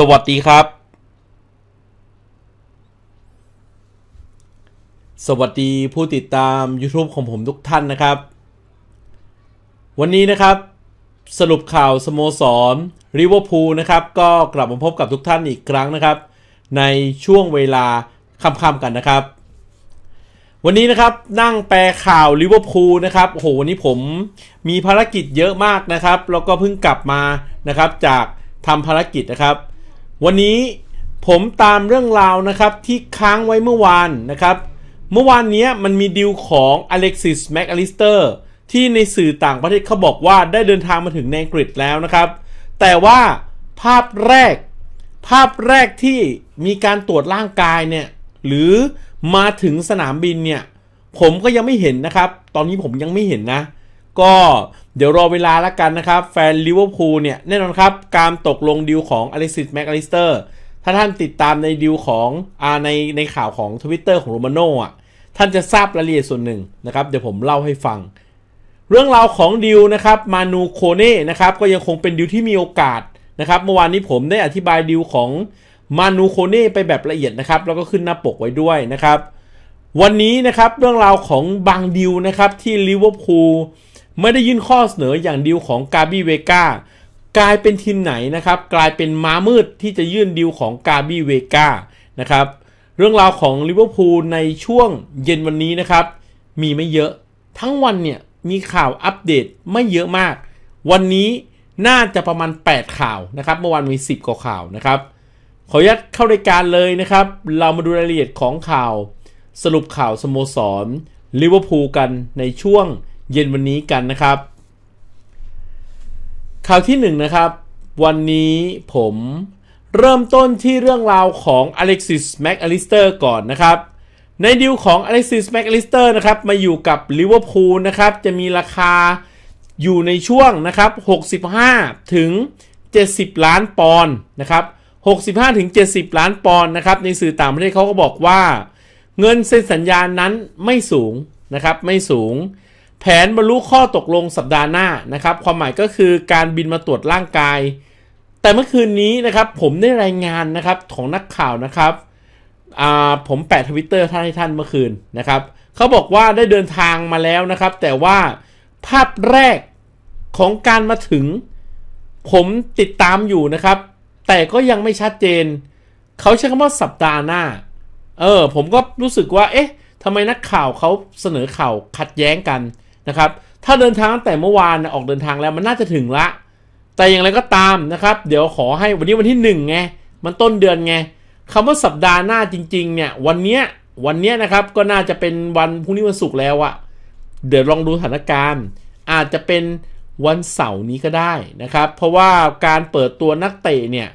สวัสดีครับ สวัสดีผู้ติดตาม YouTube ของผมทุกท่านนะครับ วันนี้นะครับ สรุปข่าวสโมสรริเวอร์พูลนะครับก็กลับมาพบกับทุกท่านอีกครั้งนะครับ ในช่วงเวลาค่ำๆกันนะครับ วันนี้นะครับนั่งแปลข่าวลิเวอร์พูลนะครับโอ้โหวันนี้ผมมีภารกิจเยอะมากนะครับแล้วก็เพิ่งกลับมานะครับจากทำภารกิจนะครับวันนี้ผมตามเรื่องราวนะครับ ที่ค้างไว้เมื่อวานนะครับ เมื่อวานนี้มันมีดิวของอเล็กิสแม็กอลิสเตอร์ที่ในสื่อต่างประเทศเขาบอกว่าได้เดินทางมาถึงในอังกฤษแล้วนะครับ แต่ว่าภาพแรกภาพแรกที่มีการตรวจร่างกายเนี่ย หรือมาถึงสนามบินเนี่ย ผมก็ยังไม่เห็นนะครับ ตอนนี้ผมยังไม่เห็นนะ ก็เดี๋ยวรอเวลาละกันนะครับแฟนลิเวอร์พูลเนี่ย แน่นอนครับ การตกลงดีลของอลิสิตแม็กอลิสเตอร์ถ้าท่านติดตามในดีลของอาในในข่าวของทวิตเตอร์ของโรมาโน่อ่ะ ท่านจะทราบรายละเอียดส่วนหนึ่งนะครับ เดี๋ยวผมเล่าให้ฟัง เรื่องราวของดิวนะครับมานูโคเน่นะครับ ก็ยังคงเป็นดิวที่มีโอกาส นะครับเมื่อวานนี้ผมได้อธิบายดิวของมานูโคเน่ไปแบบละเอียดนะครับแล้วก็ขึ้นหน้าปกไว้ด้วยนะครับวันนี้นะครับเรื่องราวของบางดิวนะครับที่ลิเวอร์พูลไม่ได้ยื่นข้อเสนออย่างดีวของกาบีเวกากลายเป็นทีมไหนนะครับ กลายเป็นม้ามืดที่จะยื่นดีวของกาบีเวกานะครับเรื่องราวของลิเวอร์พูลในช่วงเย็นวันนี้นะครับมีไม่เยอะทั้งวันเนี่ยมีข่าวอัปเดตไม่เยอะมาก วันนี้น่าจะประมาณ 8 ข่าวนะครับเมื่อวานมี 10กว่าข่าวนะครับ ขอยัดเข้ารายการเลยนะครับ เรามาดูรายละเอียดของข่าวสรุปข่าวสโมสรลิเวอร์พูลกันในช่วงเย็นวันนี้กันนะครับ ข่าวที่1นนะครับ วันนี้ผมเริ่มต้นที่เรื่องราวของอเล็กซิสแม็กอลิสเตอร์ก่อนนะครับ ในดิวของอเล็กซิสแม็กอลิสเตอร์นะครับ มาอยู่กับลิเวอร์พูลนะครับ จะมีราคาอยู่ในช่วงนะครับ 65ถึง70 ล้านปอนด์นะครับ65ถึง70 ล้านปอนด์นะครับในสื่อต่างประเทศเขาก็บอกว่า เงินเซ็นสัญญานั้นไม่สูงนะครับไม่สูงแผนบรรลุข้อตกลงสัปดาห์หน้านะครับ ความหมายก็คือการบินมาตรวจร่างกาย แต่เมื่อคืนนี้นะครับ ผมได้รายงานนะครับของนักข่าวนะครับผมแปะทวิตเตอร์ท่านให้ท่านเมื่อคืนนะครับ เขาบอกว่าได้เดินทางมาแล้วนะครับ แต่ว่าภาพแรกของการมาถึง ผมติดตามอยู่นะครับ แต่ก็ยังไม่ชัดเจน เขาใช้คำว่าสัปดาห์หน้าเออผมก็รู้สึกว่า เอ๊ะทำไมนักข่าวเขาเสนอข่าวขัดแย้งกันนะครับถ้าเดินทางตั้งแต่เมื่อวานออกเดินทางแล้วมันน่าจะถึงละ แต่อย่างไรก็ตามนะครับ เดี๋ยวขอให้วันนี้วันที่1ไงมันต้นเดือนไงคำว่าสัปดาห์หน้าจริงๆเนี่ยวันเนี้ยวันเนี้ยนะครับก็น่าจะเป็นวันพรุ่งนี้วันศุกร์แล้วอะเดี๋ยวลองดูสถานการณ์ อาจจะเป็นวันเสาร์นี้ก็ได้นะครับเพราะว่าการเปิดตัวนักเตะเนี่ย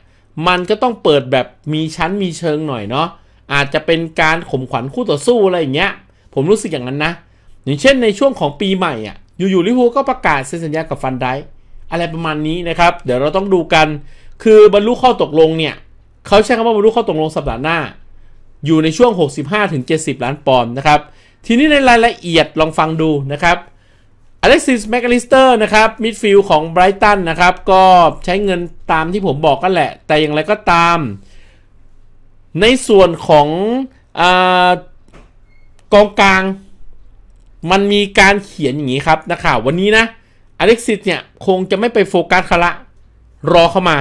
มันก็ต้องเปิดแบบมีชั้นมีเชิงหน่อยเนาะอาจจะเป็นการข่มขวัญคู่ต่อสู้อะไรอย่างเงี้ย ผมรู้สึกอย่างนั้นนะอย่างเช่นในช่วงของปีใหม่อ่ะอยู่ๆลิเวอร์พูลก็ประกาศ เซ็นสัญญากับฟันไดอะไรประมาณนี้นะครับ เดี๋ยวเราต้องดูกัน คือบรรลุข้อตกลงเนี่ยเขาใช้คำว่าบรรลุข้อตกลงสัปดาห์หน้า อยู่ในช่วง 65-70 ล้านปอนด์นะครับ ทีนี้ในรายละเอียดลองฟังดู นะครับ อเล็กซิสแมคลิสเตอร์ นะครับ มิดฟิลด์ของไบรตันนะครับ ก็ใช้เงินตามที่ผมบอกกันแหละ แต่อย่างไรก็ตาม ในส่วนของอกองกลางมันมีการเขียนอย่างนี้ครับนะข่าววันนี้นะอเล็กซิสเนี่ยคงจะไม่ไปโฟกัสคาระรอเข้ามา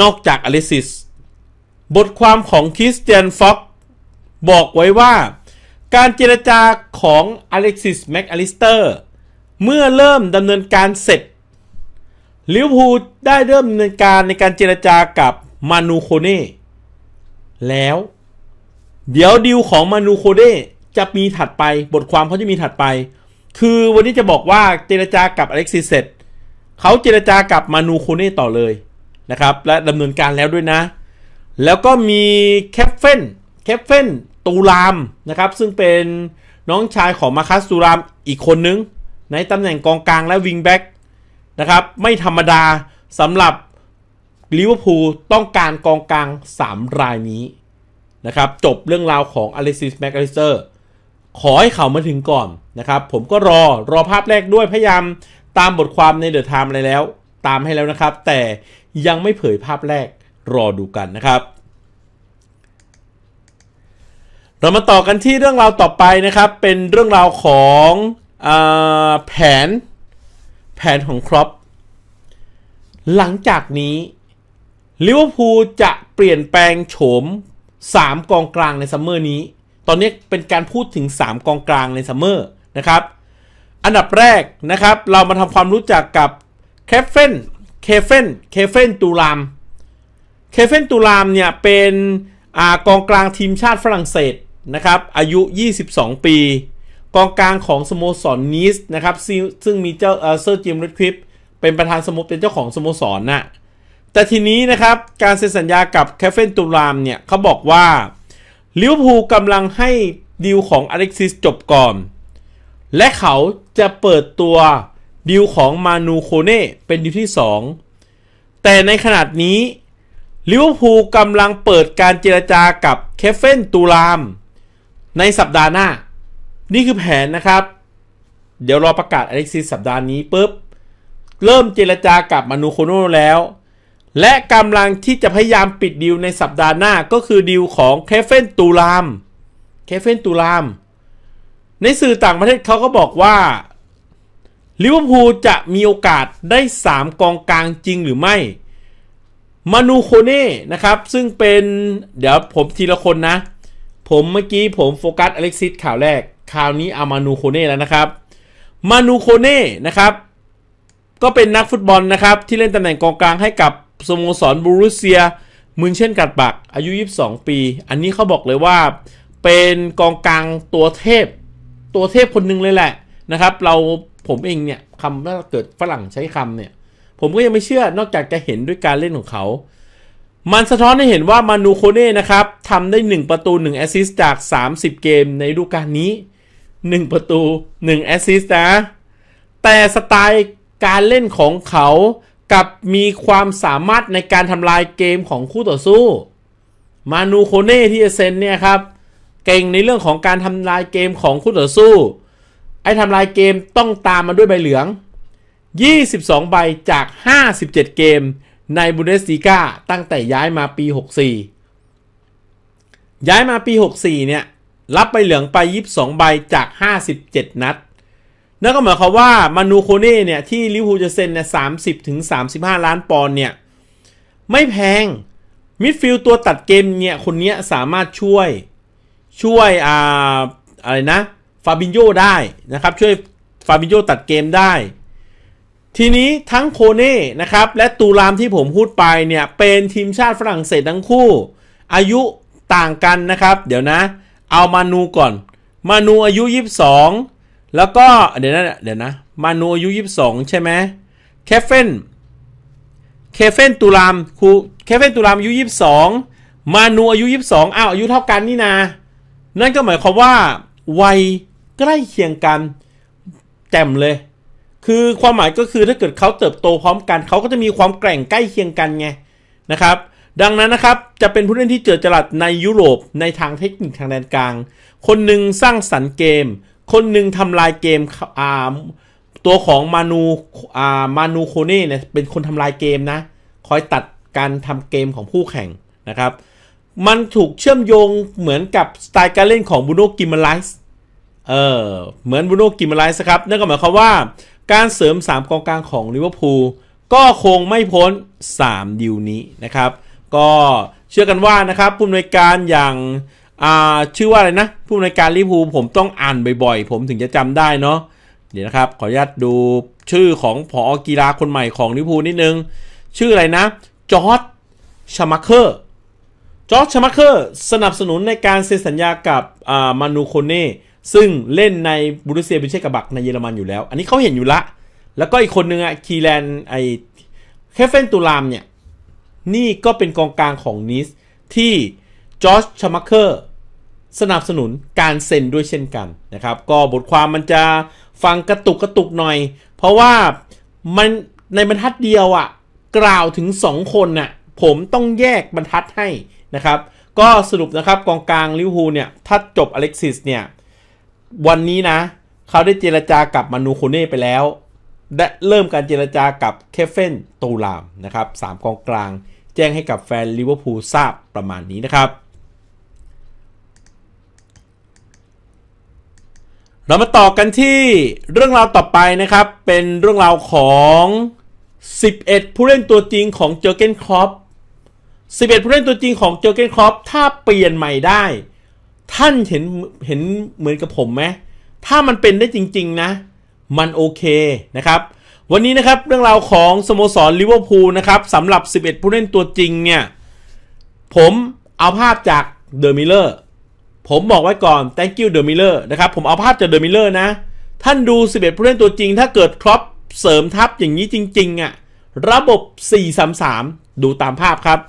นอกจากอเล็กซิส บทความของคริสเตียนฟ็อกบอกไว้ว่า การเจรจาของอเล็กซิสแม็กอลิสเตอร์เมื่อเริ่มดำเนินการเสร็จลิวพูดได้เริ่มดำเนินการในการเจรจากับมานูโคเน่แล้ว เดี๋ยวดิวของมานูโคเน่จะมีถัดไป บทความเขาจะมีถัดไป คือวันนี้จะบอกว่าเจรจากับอเล็กซิสเสร็จเขาเจรจากับมานูโคเน่ต่อเลย นะครับ และดำเนินการแล้วด้วยนะ แล้วก็มีแคปเฟนแคปเฟนตูรามนะครับ ซึ่งเป็นน้องชายของมาคัสตูรามอีกคนนึง ในตำแหน่งกองกลางและวิงแบ็กนะครับ ไม่ธรรมดาสำหรับลิเวอร์พูลต้องการกองกลาง 3 รายนี้นะครับ จบเรื่องราวของอเล็กซิสแมคกอลิเซอร์ขอให้เขามาถึงก่อนนะครับผมก็รอรอภาพแรกด้วยพยายามตามบทความในเดอะไทม์อะไรแล้วตามให้แล้วนะครับ แต่ยังไม่เผยภาพแรกรอดูกันนะครับ เรามาต่อกันที่เรื่องราวต่อไปนะครับเป็นเรื่องราวของอแผนแผนของครอปหลังจากนี้ลิเวอร์พูลจะเปลี่ยนแปลงโฉม 3 กองกลางในซัมเมอร์นี้ตอนนี้เป็นการพูดถึง 3 กองกลางในซัมเมอร์นะครับ อันดับแรกนะครับเรามาทำความรู้จักกับเคฟเฟนเคฟเฟนเคฟเฟนตูราม เคฟเฟนตูรามเนี่ยเป็นอกองกลางทีมชาติฝรั่งเศสนะครับอายุ 22 ปี กองกลางของสโมสรนีสนะครับ ซึ่งมีเจ้าเซอร์จิมรูดคริปเป็นประธานสโมเป็นเจ้าของสโมสรนน่ะแต่ทีนี้นะครับการเซ็นสัญญากับเคฟเฟนตูรามเนี่ยเขาบอกว่าลิเวอร์พูลกำลังให้ดีลของอเล็กซิสจบก่อน และเขาจะเปิดตัวดีลของ มานูโคเน่ เป็นดีลที่ 2 แต่ในขนาดนี้ลิเวอร์พูลกำลังเปิดการเจรจากับ เคฟเฟนตูราม ในสัปดาห์หน้า นี่คือแผนนะครับ เดี๋ยวรอประกาศอเล็กซิสสัปดาห์นี้ปุ๊บเริ่มเจรจากับมานูโคโน่แล้วและกำลังที่จะพยายามปิดดีลในสัปดาห์หน้าก็คือดีลของเคฟเฟนตูรามเคฟเฟนตูราม ในสื่อต่างประเทศเขาก็บอกว่าลิเวอร์พูลจะมีโอกาสได้3กองกลางจริงหรือไม่ มานูโคเน่นะครับ ซึ่งเป็นเดี๋ยวผมทีละคนนะ ผมเมื่อกี้ผมโฟกัสอเล็กซิสข่าวแรกข่าวนี้เอามานูโคเน่แล้วนะครับมานูโคเน่นะครับ ก็เป็นนักฟุตบอลนะครับ ที่เล่นตำแหน่งกองกลางให้กับสโมสรบูรุเซียมุนเช่นกัดบักอายุ 22 ปี อันนี้เขาบอกเลยว่า เป็นกองกลางตัวเทพ ตัวเทพคนหนึ่งเลยแหละนะครับ เราผมเองเนี่ยคำถ้าเกิดฝรั่งใช้คำเนี่ย ผมก็ยังไม่เชื่อนอกจากจะเห็นด้วยการเล่นของเขา มันสะท้อนให้เห็นว่ามานูโคเน่นะครับทำได้ 1 ประตู 1 แอสซิสต์จาก 30 เกมในฤดูกาลนี้ 1 ประตู 1 แอสซิสต์นะแต่สไตล์การเล่นของเขากับมีความสามารถในการทำลายเกมของคู่ต่อสู้ มานูโคเน่ที่เซนเนี่ยครับ เก่งในเรื่องของการทำลายเกมของคู่ต่อสู้ ไอ้ทำลายเกมต้องตามมาด้วยใบเหลือง 22 ใบจาก 57 เกมในบุนเดสติก้าตั้งแต่ย้ายมาปี 64 ย้ายมาปี 64 เนี่ยรับใบเหลืองไป 22 ใบจาก 57 นัดแั่นก็หมายความว่ามานูโคเน่ เนี่ย ที่ลิเวอร์พูลจะเซ็นเนี่ยสามสิบถึงสามสิบห้าล้านปอนด์เนี่ย ไม่แพง มิดฟิลด์ตัวตัดเกมเนี่ย คนนี้สามารถช่วยช่วยอ่าอะไรนะ ฟาบินโยได้นะครับ ช่วยฟาบินโยตัดเกมได้ ทีนี้ทั้งโคเน่นะครับ และตูรามที่ผมพูดไปเนี่ย เป็นทีมชาติฝรั่งเศสทั้งคู่ อายุต่างกันนะครับ เดี๋ยวนะ เอามานูก่อน มานูอายุ22แล้วก็เดี๋ยวนะเดี๋ยวนะ มานูอายุยี่สิบสองใช่ไหมเคฟเฟนเคฟเฟนตุลามครูเคฟเฟนตุลามอายุยี่สิบสองมานูอายุยี่สิบสองอ้าวอายุเท่ากันนี่นา นั่นก็หมายความว่า วัยใกล้เคียงกันแจ่มเลย คือความหมายก็คือถ้าเกิดเขาเติบโตพร้อมกัน เขาก็จะมีความแกร่งใกล้เคียงกันไง นะครับ ดังนั้นนะครับ จะเป็นผู้เล่นที่เจอจรัดในยุโรปในทางเทคนิคทางแดนกลาง คนหนึ่งสร้างสรรค์เกมคนหนึ่งทำลายเกมอ่าตัวของมานูอ่ามานูโคเน่เนี่ย เป็นคนทำลายเกมนะ คอยตัดการทำเกมของผู้แข่งนะครับ มันถูกเชื่อมโยงเหมือนกับสไตล์การเล่นของบุโนกิมมาไลส์ เออ เหมือนบุโนกิมมาไลส์ครับนั่นก็หมายความว่าการเสริม 3กองกลางของลิเวอร์พูลก็คงไม่พ้น 3 ดิวนี้นะครับ ก็เชื่อกันว่านะครับ ผู้อำนวยการอย่างชื่อว่าอะไรนะ ผู้ในการลิพูผมต้องอ่านบ่อยๆ ผมถึงจะจำได้เนาะเดี๋ยวนะครับ ขออนุญาตดูชื่อของผอกีฬาคนใหม่ของลิพูนิดนึง ชื่ออะไรนะจอร์ดชมาเคอร์จอร์ดชมาเคอร์สนับสนุนในการเซ็นสัญญากับมานูโคเน่ซึ่งเล่นในบุรุเซียบนเชกบักในเยอรมันอยู่แล้ว อันนี้เขาเห็นอยู่ละ แล้วก็อีกคนนึงอะคีแลนไอแคฟเฟนตูรามเนี่ยนี่ก็เป็นกองกลางของนิสที่จอชชมัคเคอร์ สนับสนุนการเซ็นด้วยเช่นกันนะครับ ก็บทความมันจะฟังกระตุกกระตุกหน่อย เพราะว่ามันในบรรทัดเดียวอะ่ะกล่าวถึง 2 คนน่ะ ผมต้องแยกบรรทัดให้นะครับ ก็สรุปนะครับกองกลางลิวพูเนี่ย ถ้าจบอเล็กซิสเนี่ยวันนี้นะเขาได้เจรจากับมานูโคเน่ไปแล้ว และเริ่มการเจรจากับเคฟเฟนตูลามนะครับ 3 กองกลางแจ้งให้กับแฟนลิเวอร์พูลทราบประมาณนี้นะครับเรามาต่อกันที่เรื่องราวต่อไปนะครับ เป็นเรื่องราวของ 11 ผู้เล่นตัวจริงของเจอเกนครอป 11 ผู้เล่นตัวจริงของเจอเกนครอป ถ้าเปลี่ยนใหม่ได้ ท่านเห็นเห็นเหมือนกับผมไหมถ้ามันเป็นได้จริง ๆนะมันโอเคนะครับ วันนี้นะครับเรื่องราวของสโมสรลิเวอร์พูลนะครับสำหรับ 11 ผู้เล่นตัวจริงเนี่ยผมเอาภาพจากเดอะมิเลอร์ผมบอกไว้ก่อน thank you the miller นะครับ ผมเอาภาพจาก the miller นะ ท่านดู 11ผู้เล่นตัวจริง ถ้าเกิดครอปเสริมทัพอย่างนี้จริงๆอะ่ะ ระบบ 4-3-3 ดูตามภาพครับ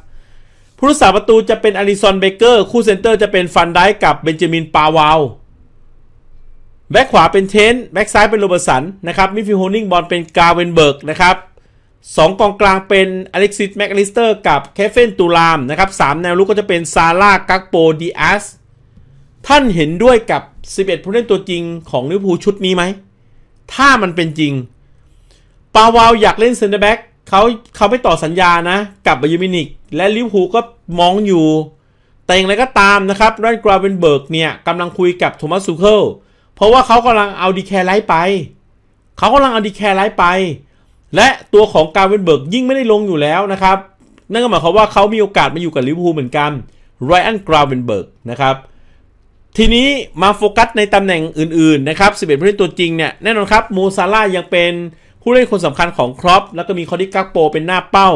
ผู้รักษาประตูจะเป็นอาริซอนเบเกอร์ คู่เซนเตอร์จะเป็นฟันได้กับเบนจามินปาวาว แบ็คขวาเป็นเทน แบ็คซ้ายเป็นโรเบอร์สันนะครับ มิฟิโฮนิงบอลเป็นกาเวนเบิร์กนะครับสองกองกลางเป็นอเล็กซิสแมคลิสเตอร์กับเคฟเฟนตูรามนะครับสามแนวลุกก็จะเป็นซาร่ากักโปดิอัสท่านเห็นด้วยกับ 11ผู้เล่นตัวจริงของลิเวอร์พูลชุดนี้ไหม ถ้ามันเป็นจริง ปาวาวอยากเล่นเซนเตอร์แบ็กเขาเขาไปต่อสัญญานะ กับบายูมินิก และลิเวอร์พูลก็มองอยู่ แต่อย่างไรก็ตามนะครับรอนกราเวนเบิร์กเนี่ยกำลังคุยกับโทมัสซูเคิล เพราะว่าเขากำลังเอาดีแคร์ไลท์ไป เขากำลังเอาดีแคร์ไลท์ไป และตัวของกราเวนเบิร์กยิ่งไม่ได้ลงอยู่แล้วนะครับ นั่นก็หมายความว่าเขามีโอกาสมาอยู่กับลิเวอร์พูลเหมือนกันไรอันกราเวนเบิร์กนะครับทีนี้มาโฟกัสในตำแหน่งอื่นๆ นะครับ 11 ผู้เล่นตัวจริงเนี่ย แน่นอนครับ มูซาร่ายังเป็นผู้เล่นคนสำคัญของครอป แล้วก็มีคอดิกักโปเป็นหน้าเป้า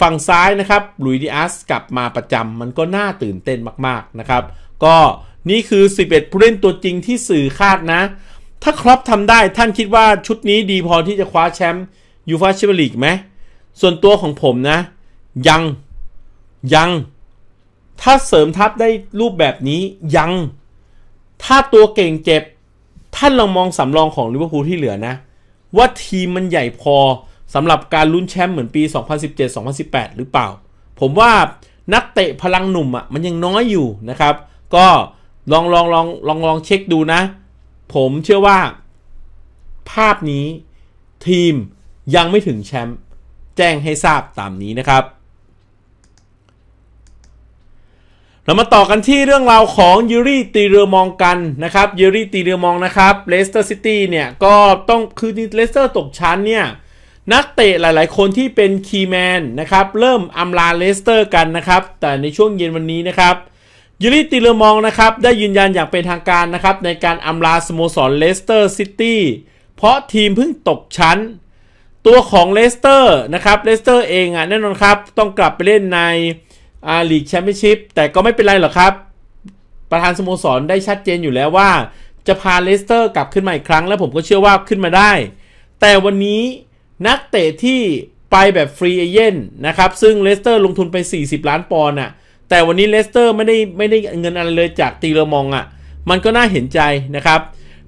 ฝั่งซ้ายนะครับลุยดิอัสกลับมาประจำมันก็น่าตื่นเต้นมากๆนะครับ ก็นี่คือ 11 ผู้เล่นตัวจริงที่สื่อคาดนะ ถ้าครอปทำได้ท่านคิดว่าชุดนี้ดีพอที่จะคว้าแชมป์ยูฟาแชมเปี้ยนลีกไหมส่วนตัวของผมนะ ยัง ยัง ถ้าเสริมทัพได้รูปแบบนี้ยังถ้าตัวเก่งเจ็บ ท่านลองมองสำรองของลิเวอร์พูลที่เหลือนะ ว่าทีมมันใหญ่พอสำหรับการลุ้นแชมป์เหมือนปี 2017-2018 หรือเปล่า ผมว่านักเตะพลังหนุ่มอะ่ะมันยังน้อยอยู่นะครับ ก็ลองลองลองลองลองเช็คดูนะ ผมเชื่อว่า ภาพนี้ทีมยังไม่ถึงแชมป์แจ้งให้ทราบตามนี้นะครับเรามาต่อกันที่เรื่องราวของยูรี่ตีเรือมองกันนะครับยูรี่ตีเรือมองนะครับเลสเตอร์ซิตี้เนี่ยก็ต้องคือเลสเตอร์ตกชั้นเนี่ยนักเตะหลายๆคนที่เป็นคีแมนนะครับเริ่มอำลาเลสเตอร์กันนะครับแต่ในช่วงเย็นวันนี้นะครับยูริติเอมองนะครับได้ยืนยันอย่างเป็นทางการนะครับในการอำลาสโมสรเลสเตอร์ซิตี้เพราะทีมเพิ่งตกชั้น ตัวของเลสเตอร์นะครับเลสเตอร์เองอ่ะแน่นอนครับต้องกลับไปเล่นในอาลีกแชมเปี้ยนชิพแต่ก็ไม่เป็นไรหรอกครับ ประธานสโมสรได้ชัดเจนอยู่แล้วว่าจะพาเลสเตอร์กลับขึ้นมาอีกครั้งและผมก็เชื่อว่าขึ้นมาได้ แต่วันนี้นักเตะที่ไปแบบฟรีเอเย่นนะครับ ซึ่งเลสเตอร์ลงทุนไป 40 ล้านปอนด์อ่ะแต่วันนี้เลสเตอร์ไม่ได้ไม่ได้เงินอะไรเลยจากตีเลมองอ่ะมันก็น่าเห็นใจนะครับ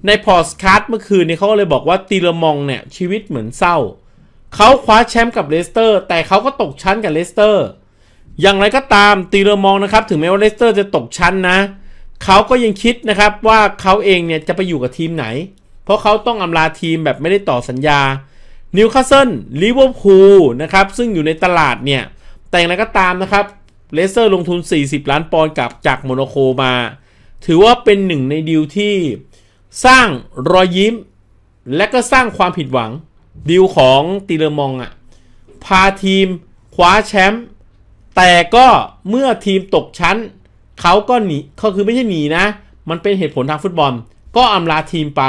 ในพอสคัสเมื่อคืนนี้เขาเลยบอกว่าตีเลมองเนี่ยชีวิตเหมือนเศร้าเขาคว้าแชมป์กับเลสเตอร์แต่เขาก็ตกชั้นกับเลสเตอร์อย่างไรก็ตามตีเลอมองนะครับถึงแม้ว่าเลสเตอร์จะตกชั้นนะเขาก็ยังคิดนะครับว่าเขาเองเนี่ยจะไปอยู่กับทีมไหน เพราะเขาต้องอำลาทีมแบบไม่ได้ต่อสัญญานิวคาสเซิลลิเวอร์พูลนะครับซึ่งอยู่ในตลาดเนี่ย แต่อย่างไรก็ตามนะครับ เลสเตอร์ลงทุน 40 ล้านปอนด์กับจากโมโนโคมา ถือว่าเป็นหนึ่งในดีลที่สร้างรอยยิ้ม และก็สร้างความผิดหวังดีลของตีเลอมองอะ่ะพาทีมคว้าแชมป์แต่ก็เมื่อทีมตกชั้นเขาก็หนีเขาคือไม่ใช่หนีนะ มันเป็นเหตุผลทางฟุตบอลก็อำลาทีมไป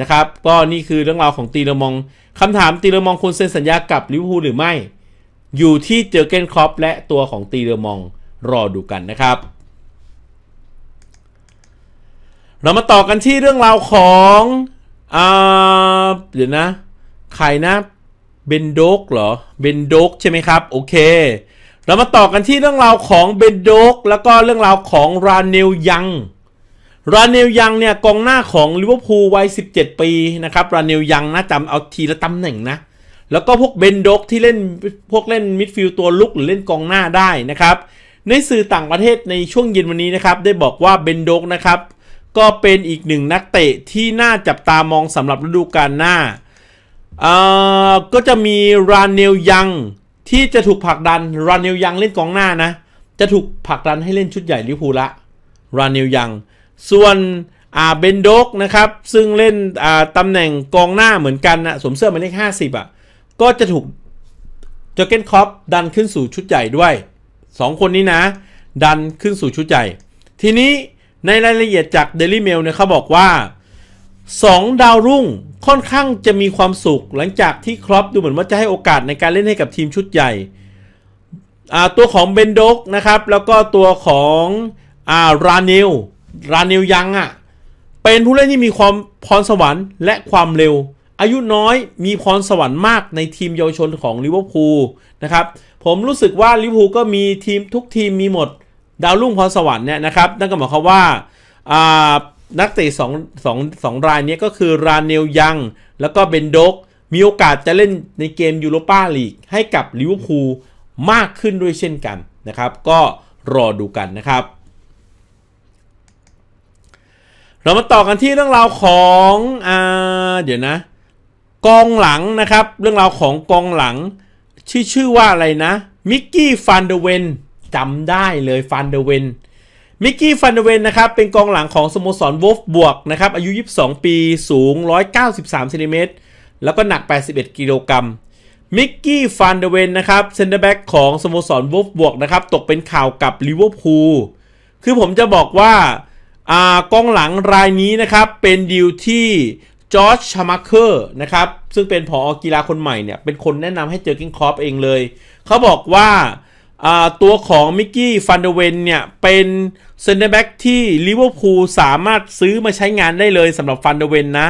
นะครับ ก็นี่คือเรื่องราวของตีเลมอง คำถามตีเลมองควรเซ็นสัญญากับลิเวอร์พูลหรือไม่ อยู่ที่เจอเกนครอปและตัวของตีเลมองรอดูกันนะครับ เรามาต่อกันที่เรื่องราวของอเดี๋ยวนะ ใครนะเบนโดกเหรอเบนโดกใช่ไหมครับโอเคเรามาต่อกันที่เรื่องราวของเบนโดกแล้วก็เรื่องราวของราเนลยัง ราเนลยังเนี่ยกองหน้าของลิเวอร์พูลวัย17 ปีนะครับ ราเนลยังนะจำเอาทีละตำแหน่งนะ แล้วก็พวกเบนโดกที่เล่นพวกเล่นมิดฟิลด์ตัวลุกหรือเล่นกองหน้าได้นะครับ ในสื่อต่างประเทศในช่วงเย็นวันนี้นะครับ ได้บอกว่าเบนโดกนะครับก็เป็นอีกหนึ่งนักเตะที่น่าจับตามองสำหรับฤดูกาลหน้าก็จะมีราเนลยังที่จะถูกผลักดัน รานิวยังเล่นกองหน้านะ จะถูกผลักดันให้เล่นชุดใหญ่ลิพูละ รานิวยัง ส่วนอ่าเบนโดกนะครับ ซึ่งเล่นอ่าตำแหน่งกองหน้าเหมือนกันนะสวมเสื้อหมายเลขห้าสิบอ่ะ ก็จะถูกจอเกนคอปดันขึ้นสู่ชุดใหญ่ด้วย 2 คนนี้นะ ดันขึ้นสู่ชุดใหญ่ ทีนี้ในรายละเอียดจาก Daily Mail เนี่ยเขาบอกว่า2 ดาวรุ่งค่อนข้างจะมีความสุข หลังจากที่ครอปดูเหมือนว่าจะให้โอกาสในการเล่นให้กับทีมชุดใหญ่ตัวของเบนดกนะครับแล้วก็ตัวของอารานิลรานิลยังอะ่ะเป็นผู้เล่นที่มีความพรสวรรค์และความเร็ว อายุน้อยมีพรสวรรค์มากในทีมเยาวชนของลิเวอร์พูลนะครับผมรู้สึกว่าลิเวอร์พูลก็มีทีมทุกทีมมีหมดดาวรุ่งพรสวรรค์เนี่ยนะครับนั่นก็หมายความว่านักเตะสองสองสองรายนี้ก็คือรานเนลยังแล้วก็เบนโดกมีโอกาสจะเล่นในเกมยูโรปาลีกให้กับลิเวอร์พูลมากขึ้นด้วยเช่นกันนะครับ ก็รอดูกันนะครับ เรามาต่อกันที่เรื่องราวของอเดี๋ยวนะกองหลังนะครับเรื่องราวของกองหลังชื่อชื่อว่าอะไรนะ มิกกี้ฟานเดเวนจำได้เลยฟานเดเวนมิกกี้ฟันเดเวนนะครับเป็นกองหลังของสโมสรวอฟบวกนะครับ อายุ 22 ปีสูง 193ซนเมตรแล้วก็หนัก 81 กิโลกรัมมิกกี้ฟันเดเวนนะครับเซนเตอร์แบ็กของสโมสรวอฟบวกนะครับ ตกเป็นข่าวกับลิเวอร์พูลคือผมจะบอกว่าอ่ากองหลังรายนี้นะครับ เป็นดีลที่จอร์จชามาเคอร์นะครับ ซึ่งเป็นผออกีฬาคนใหม่เนี่ย เป็นคนแนะนำให้เจอกิงคอปเองเลยเขาบอกว่าตัวของมิกกี้ฟันเดเวนเนี่ย เป็นเซนเตอร์แบ็กที่ลิเวอร์พูลสามารถซื้อมาใช้งานได้เลยสำหรับฟันเดเวนนะ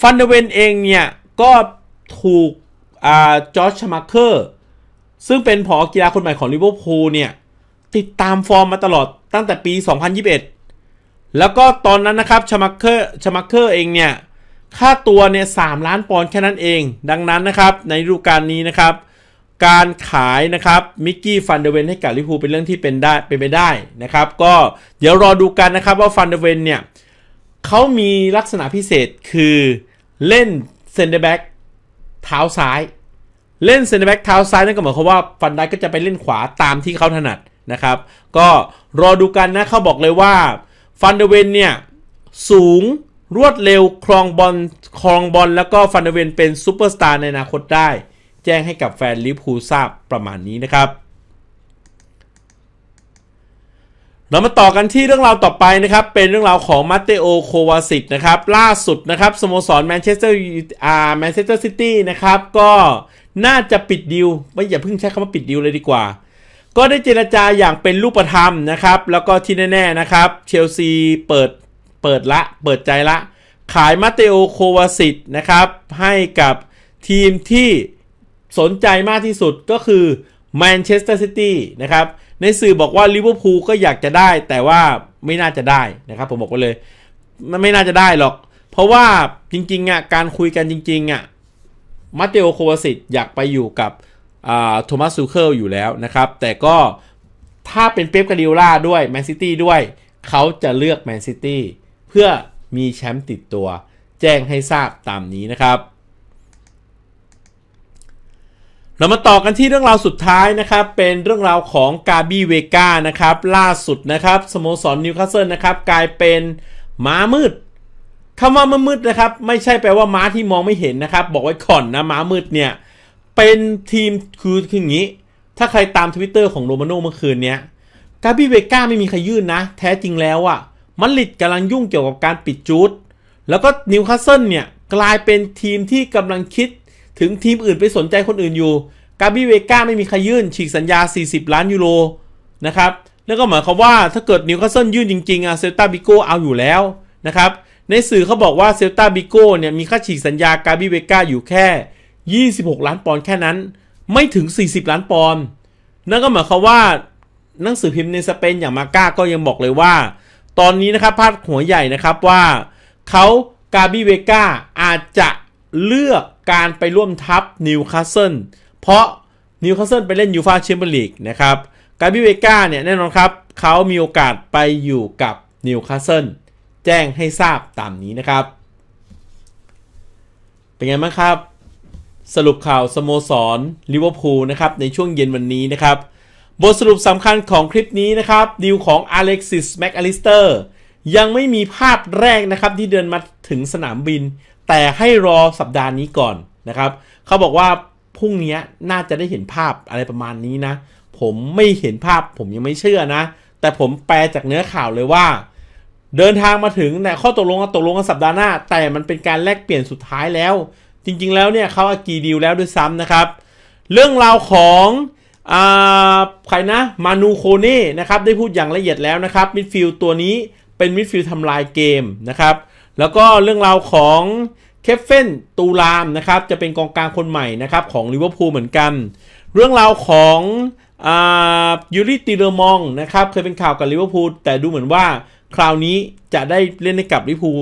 ฟันเดเวนเองเนี่ย ก็ถูกจอร์ชมาเคอร์ซึ่งเป็นผอ กีฬาคนใหม่ของลิเวอร์พูลเนี่ย ติดตามฟอร์มมาตลอดตั้งแต่ปี 2021 แล้วก็ตอนนั้นนะครับชมาเคอร์ชมาเคอร์เองเนี่ย ค่าตัวเนี่ยสล้านปอนด์แค่นั้นเองดังนั้นนะครับ ในฤดูกาลนี้นะครับการขายนะครับมิกกี้ฟันเดเวนให้กับลิพูเป็นเรื่องที่เป็นได้เป็นไปได้นะครับก็เดี๋ยวรอดูกันนะครับว่าฟันเดเวนเนี่ยเขามีลักษณะพิเศษคือเล่นเซนเตอร์แบ็กเท้าซ้าย เล่นเซนเตอร์แบ็กเท้าซ้ายนั่นก็หมายความว่าฟันได้ก็จะไปเล่นขวาตามที่เขาถนัดนะครับ ก็รอดูกันนะเขาบอกเลยว่าฟันเดเวนเนี่ยสูงรวดเร็วครองบอลครองบอลแล้วก็ฟันเดเวนเป็นซูเปอร์สตาร์ในอนาคตได้แจ้งให้กับแฟนลิเวอร์พูลทราบประมาณนี้นะครับ เรามาต่อกันที่เรื่องราวต่อไปนะครับ เป็นเรื่องราวของมาเตโอ โควาสิตนะครับ ล่าสุดนะครับสโมสรแมนเชสเตอร์อาแมนเชสเตอร์ซิตี้นะครับก็น่าจะปิดดิวไม่อย่าเพิ่งใช้คำว่าปิดดิวเลยดีกว่า ก็ได้เจรจาอย่างเป็นรูปธรรมนะครับ แล้วก็ที่แน่ๆนะครับเชลซีเปิดเปิดละเปิดใจละขายมาเตโอ โควาสิตนะครับให้กับทีมที่สนใจมากที่สุดก็คือแมนเชสเตอร์ซิตี้นะครับ ในสื่อบอกว่าลิเวอร์พูลก็อยากจะได้แต่ว่าไม่น่าจะได้นะครับผมบอกไปเลยมันไม่น่าจะได้หรอก เพราะว่าจริงๆอ่ะการคุยกันจริงๆอ่ะมาเตโอโควาสิตอยากไปอยู่กับโทมัสซูเคิลอยู่แล้วนะครับ แต่ก็ถ้าเป็นเป๊ปกาดิโอลาด้วยแมนซิตี้ด้วยเขาจะเลือกแมนซิตี้เพื่อมีแชมป์ติดตัว แจ้งให้ทราบตามนี้นะครับเรามาต่อกันที่เรื่องราวสุดท้ายนะครับ เป็นเรื่องราวของกาบีเวกานะครับ ล่าสุดนะครับสโมสรนิวคาสเซิลนะครับกลายเป็นม้ามืดคำว่าม้ามืดนะครับ ไม่ใช่แปลว่าม้าที่มองไม่เห็นนะครับ บอกไว้ก่อนนะม้ามืดเนี่ยเป็นทีมคือคืออย่างนี้ ถ้าใครตามทวิตเตอร์ของโรมาโน่เมื่อคืนเนี้ยกาบีเวกาไม่มีใครยื่นนะ แท้จริงแล้วอะมัดลิดกำลังยุ่งเกี่ยวกับการปิดจูดแล้วก็นิวคาสเซิลเนี่ยกลายเป็นทีมที่กำลังคิดถึงทีมอื่นไปสนใจคนอื่นอยู่กาบิเวก้าไม่มีใครยื่น ฉีกสัญญา 40 ล้านยูโรนะครับนั่นก็หมายความว่าถ้าเกิด นิวคาสเซิลยื่นจริงๆอ่ะเซลตาบิโกเอาอยู่แล้วนะครับในสื่อเขาบอกว่าเซลตาบิโกเนี่ยมีค่าฉีกสัญญากาบิเวก้าอยู่แค่ 26 ล้านปอนด์แค่นั้นไม่ถึง 40 ล้านปอนด์นั่นก็หมายความว่า หนังสือพิมพ์ในสเปนอย่างมาก้าก็ยังบอกเลยว่า ตอนนี้นะครับพาดหัวใหญ่นะครับว่าเขากาบิเวก้าอาจจะเลือกการไปร่วมทัพนิวคาสเซิลเพราะนิวคาสเซิลไปเล่นยูฟาแชมเปี้ยนลีกนะครับ กาบิเวกาเนี่ยแน่นอนครับเขามีโอกาสไปอยู่กับนิวคาสเซิลแจ้งให้ทราบตามนี้นะครับ เป็นไงบ้างครับ สรุปข่าว สโมสรลิเวอร์พูลนะครับในช่วงเย็นวันนี้นะครับ บทสรุปสำคัญของคลิปนี้นะครับดีลของอเล็กซิสแมคอลิสเตอร์ยังไม่มีภาพแรกนะครับ ที่เดินมาถึงสนามบินแต่ให้รอสัปดาห์นี้ก่อนนะครับ เขาบอกว่าพรุ่งนี้น่าจะได้เห็นภาพอะไรประมาณนี้นะ ผมไม่เห็นภาพผมยังไม่เชื่อนะ แต่ผมแปลจากเนื้อข่าวเลยว่า เดินทางมาถึงเนี่ยข้อตกลงตกลงกันสัปดาห์หน้า แต่มันเป็นการแลกเปลี่ยนสุดท้ายแล้ว จริง ๆแล้วเนี่ยเขาอากีดีลแล้วด้วยซ้ำนะครับ เรื่องราวของใครนะมานูโคเน่นะครับได้พูดอย่างละเอียดแล้วนะครับมิดฟิลด์ตัวนี้เป็นมิดฟิลด์ทำลายเกมนะครับแล้วก็เรื่องราวของเคฟเฟนตูรามนะครับ จะเป็นกองกลางคนใหม่นะครับของลิเวอร์พูลเหมือนกัน เรื่องราวของยูริติเลมองนะครับเคยเป็นข่าวกับลิเวอร์พูลแต่ดูเหมือนว่าคราวนี้จะได้เล่นในกับลิเวอร์พูล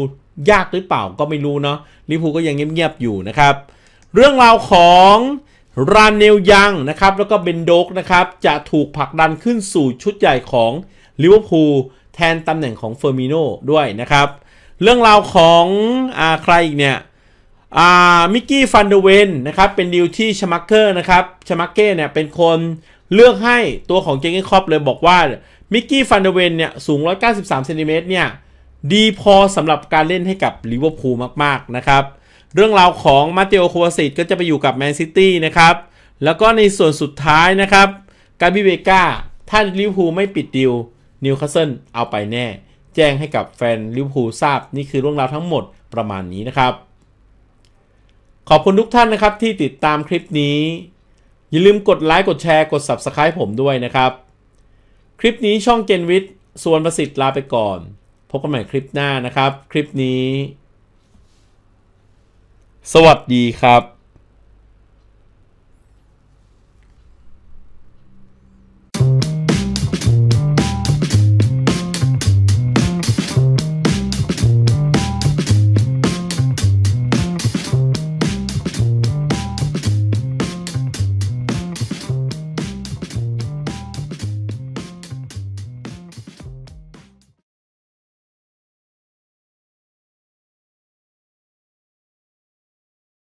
ยากหรือเปล่าก็ไม่รู้เนาะลิเวอร์พูลก็ยังเงียบๆอยู่นะครับ เรื่องราวของรานเนลยังนะครับ แล้วก็เบนโดกนะครับจะถูกผลักดันขึ้นสู่ชุดใหญ่ของลิเวอร์พูลแทนตำแหน่งของเฟอร์มิโน่ด้วยนะครับเรื่องราวของอ่าใครอีกเนี่ยอ่ามิกกี้ฟันเดเวนนะครับเป็นดีลที่ชมักเกอร์นะครับ ชมักเกอร์เนี่ยเป็นคนเลือกให้ตัวของเจงกี้คอปเลยบอกว่า มิกกี้ฟันเดเวนเนี่ยสูง 193 เซนติเมตรเนี่ยดีพอสำหรับการเล่นให้กับลิเวอร์พูลมากๆนะครับ เรื่องราวของมาเตโอโควาซิตก็จะไปอยู่กับแมนซิตี้นะครับแล้วก็ในส่วนสุดท้ายนะครับ กาบิเบกาถ้าลิเวอร์พูลไม่ปิดดีลนิวคาสเซิลเอาไปแน่แจ้งให้กับแฟนลิเวอร์พูลทราบ นี่คือเรื่องราวทั้งหมดประมาณนี้นะครับ ขอบคุณทุกท่านนะครับที่ติดตามคลิปนี้ อย่าลืมกดไลค์กดแชร์กด Subscribe ผมด้วยนะครับ คลิปนี้ช่องเจนวิทย์ส่วนประสิทธิ์ลาไปก่อน พบกันใหม่คลิปหน้านะครับ คลิปนี้ สวัสดีครับ